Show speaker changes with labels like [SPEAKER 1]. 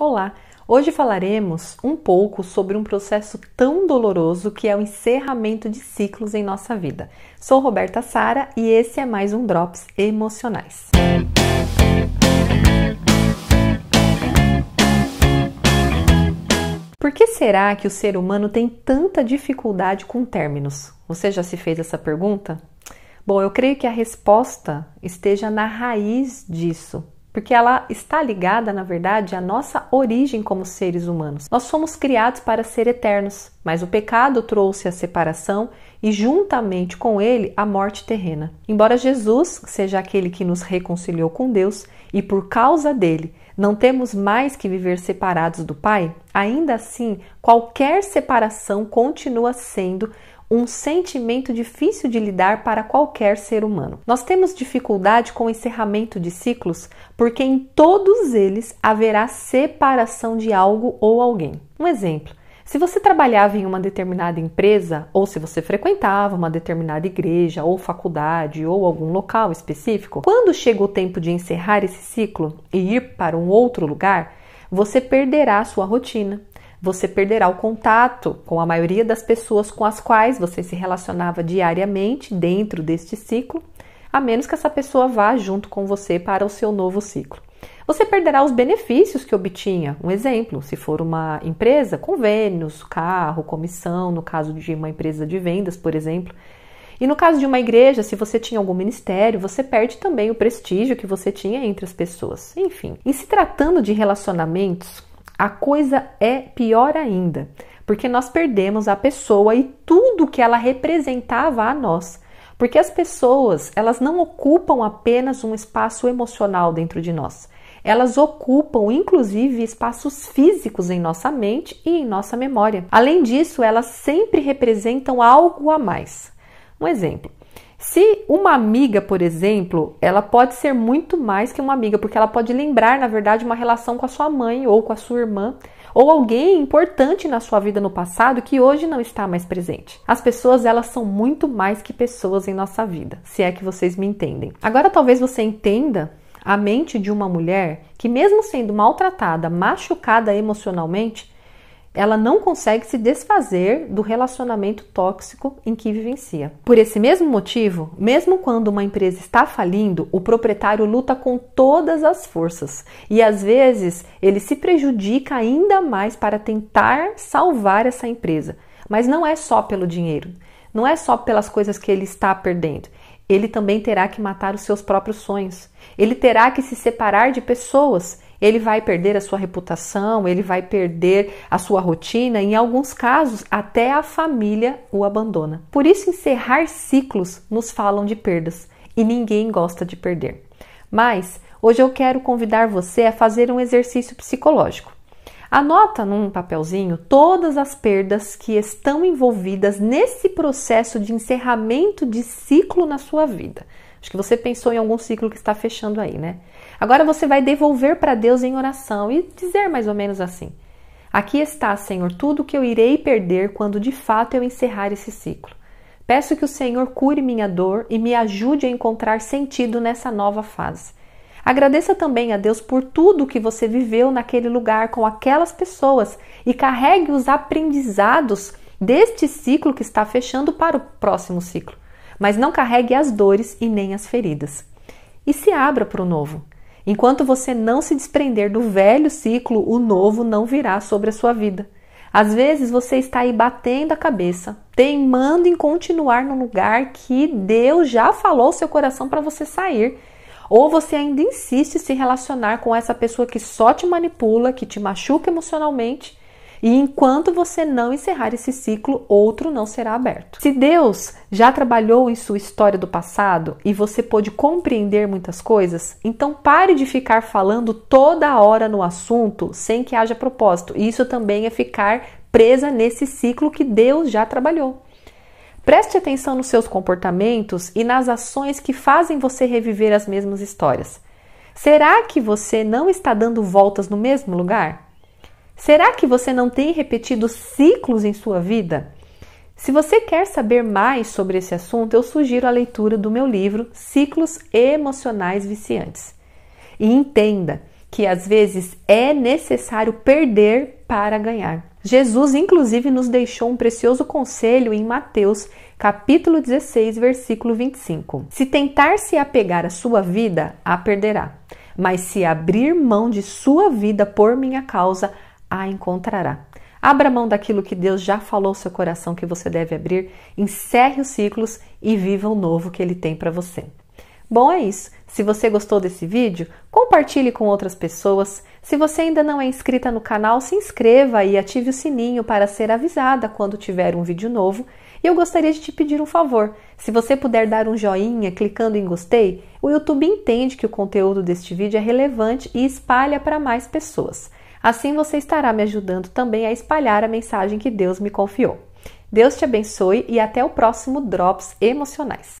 [SPEAKER 1] Olá! Hoje falaremos um pouco sobre um processo tão doloroso que é o encerramento de ciclos em nossa vida. Sou Roberta Sara e esse é mais um Drops Emocionais. Por que será que o ser humano tem tanta dificuldade com términos? Você já se fez essa pergunta? Bom, eu creio que a resposta esteja na raiz disso, porque ela está ligada, na verdade, à nossa origem como seres humanos. Nós somos criados para ser eternos, mas o pecado trouxe a separação e, juntamente com ele, a morte terrena. Embora Jesus seja aquele que nos reconciliou com Deus e, por causa dele, não temos mais que viver separados do Pai, ainda assim, qualquer separação continua sendo um sentimento difícil de lidar para qualquer ser humano. Nós temos dificuldade com o encerramento de ciclos porque em todos eles haverá separação de algo ou alguém. Um exemplo. Se você trabalhava em uma determinada empresa, ou se você frequentava uma determinada igreja, ou faculdade, ou algum local específico, quando chega o tempo de encerrar esse ciclo e ir para um outro lugar, você perderá sua rotina, você perderá o contato com a maioria das pessoas com as quais você se relacionava diariamente dentro deste ciclo, a menos que essa pessoa vá junto com você para o seu novo ciclo. Você perderá os benefícios que obtinha. Um exemplo, se for uma empresa, convênios, carro, comissão, no caso de uma empresa de vendas, por exemplo. E no caso de uma igreja, se você tinha algum ministério, você perde também o prestígio que você tinha entre as pessoas. Enfim, em se tratando de relacionamentos, a coisa é pior ainda, porque nós perdemos a pessoa e tudo que ela representava a nós. Porque as pessoas, elas não ocupam apenas um espaço emocional dentro de nós. Elas ocupam inclusive espaços físicos em nossa mente e em nossa memória. Além disso, elas sempre representam algo a mais. Um exemplo, se uma amiga, por exemplo, ela pode ser muito mais que uma amiga, porque ela pode lembrar, na verdade, uma relação com a sua mãe ou com a sua irmã, ou alguém importante na sua vida no passado que hoje não está mais presente. As pessoas, elas são muito mais que pessoas em nossa vida, se é que vocês me entendem. Agora talvez você entenda a mente de uma mulher que mesmo sendo maltratada, machucada emocionalmente, ela não consegue se desfazer do relacionamento tóxico em que vivencia. Por esse mesmo motivo, mesmo quando uma empresa está falindo, o proprietário luta com todas as forças e às vezes ele se prejudica ainda mais para tentar salvar essa empresa. Mas não é só pelo dinheiro, não é só pelas coisas que ele está perdendo. Ele também terá que matar os seus próprios sonhos. Ele terá que se separar de pessoas ele vai perder a sua reputação, ele vai perder a sua rotina, em alguns casos, até a família o abandona. Por isso, encerrar ciclos nos falam de perdas e ninguém gosta de perder. Mas hoje eu quero convidar você a fazer um exercício psicológico. Anota num papelzinho todas as perdas que estão envolvidas nesse processo de encerramento de ciclo na sua vida. Acho que você pensou em algum ciclo que está fechando aí, né? Agora você vai devolver para Deus em oração e dizer mais ou menos assim: Aqui está, Senhor, tudo que eu irei perder quando de fato eu encerrar esse ciclo. Peço que o Senhor cure minha dor e me ajude a encontrar sentido nessa nova fase. Agradeça também a Deus por tudo que você viveu naquele lugar com aquelas pessoas e carregue os aprendizados deste ciclo que está fechando para o próximo ciclo mas não carregue as dores e nem as feridas. E se abra para o novo. Enquanto você não se desprender do velho ciclo, o novo não virá sobre a sua vida. Às vezes você está aí batendo a cabeça, teimando em continuar no lugar que Deus já falou seu coração para você sair. Ou você ainda insiste em se relacionar com essa pessoa que só te manipula, que te machuca emocionalmente e enquanto você não encerrar esse ciclo, outro não será aberto. Se Deus já trabalhou em sua história do passado e você pôde compreender muitas coisas, então pare de ficar falando toda hora no assunto sem que haja propósito. Isso também é ficar presa nesse ciclo que Deus já trabalhou. Preste atenção nos seus comportamentos e nas ações que fazem você reviver as mesmas histórias. Será que você não está dando voltas no mesmo lugar? Será que você não tem repetido ciclos em sua vida? Se você quer saber mais sobre esse assunto, eu sugiro a leitura do meu livro Ciclos Emocionais Viciantes. E entenda que às vezes é necessário perder para ganhar. Jesus, inclusive, nos deixou um precioso conselho em Mateus, capítulo 16, versículo 25. Se tentar se apegar à sua vida, a perderá. Mas se abrir mão de sua vida por minha causa, a encontrará. Abra mão daquilo que Deus já falou ao seu coração que você deve abrir, encerre os ciclos e viva o novo que Ele tem para você. Bom, é isso. Se você gostou desse vídeo, compartilhe com outras pessoas. Se você ainda não é inscrita no canal, se inscreva e ative o sininho para ser avisada quando tiver um vídeo novo. E eu gostaria de te pedir um favor: se você puder dar um joinha clicando em gostei, o YouTube entende que o conteúdo deste vídeo é relevante e espalha para mais pessoas. Assim você estará me ajudando também a espalhar a mensagem que Deus me confiou. Deus te abençoe e até o próximo Drops Emocionais.